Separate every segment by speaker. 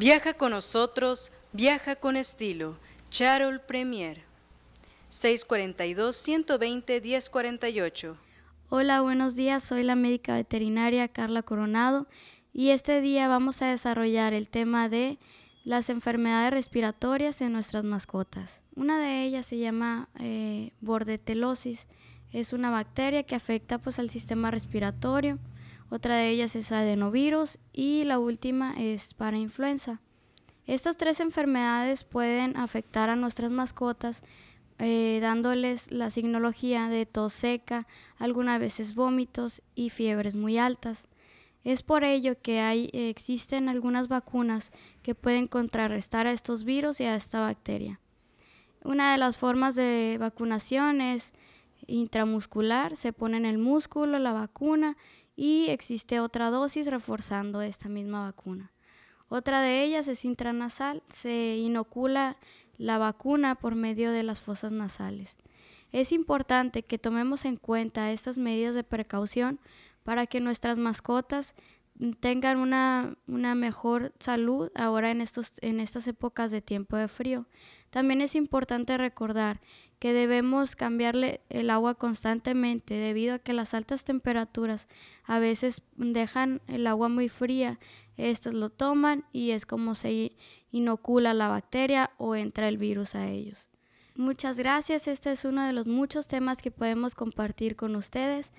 Speaker 1: Viaja con nosotros, viaja con estilo. Charol Premier. 642-120-1048. Hola,
Speaker 2: buenos días. Soy la médica veterinaria Carla Coronado y este día vamos a desarrollar el tema de las enfermedades respiratorias en nuestras mascotas. Una de ellas se llama eh, bordetelosis. Es una bacteria que afecta pues, al sistema respiratorio otra de ellas es adenovirus y la última es para influenza. Estas tres enfermedades pueden afectar a nuestras mascotas eh, dándoles la signología de tos seca, algunas veces vómitos y fiebres muy altas. Es por ello que hay, existen algunas vacunas que pueden contrarrestar a estos virus y a esta bacteria. Una de las formas de vacunación es intramuscular, se pone en el músculo la vacuna y existe otra dosis reforzando esta misma vacuna. Otra de ellas es intranasal, se inocula la vacuna por medio de las fosas nasales. Es importante que tomemos en cuenta estas medidas de precaución para que nuestras mascotas tengan una, mejor salud ahora en, en estas épocas de tiempo de frío. También es importante recordar que debemos cambiarle el agua constantemente debido a que las altas temperaturas a veces dejan el agua muy fría. estos lo toman y es como se inocula la bacteria o entra el virus a ellos. Muchas gracias, este es uno de los muchos temas que podemos compartir con ustedes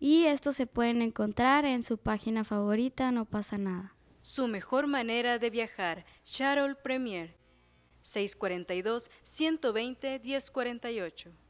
Speaker 2: y estos se pueden encontrar en su página favorita No pasa nada.
Speaker 1: Su mejor manera de viajar, Charol Premier, 642-120-1048.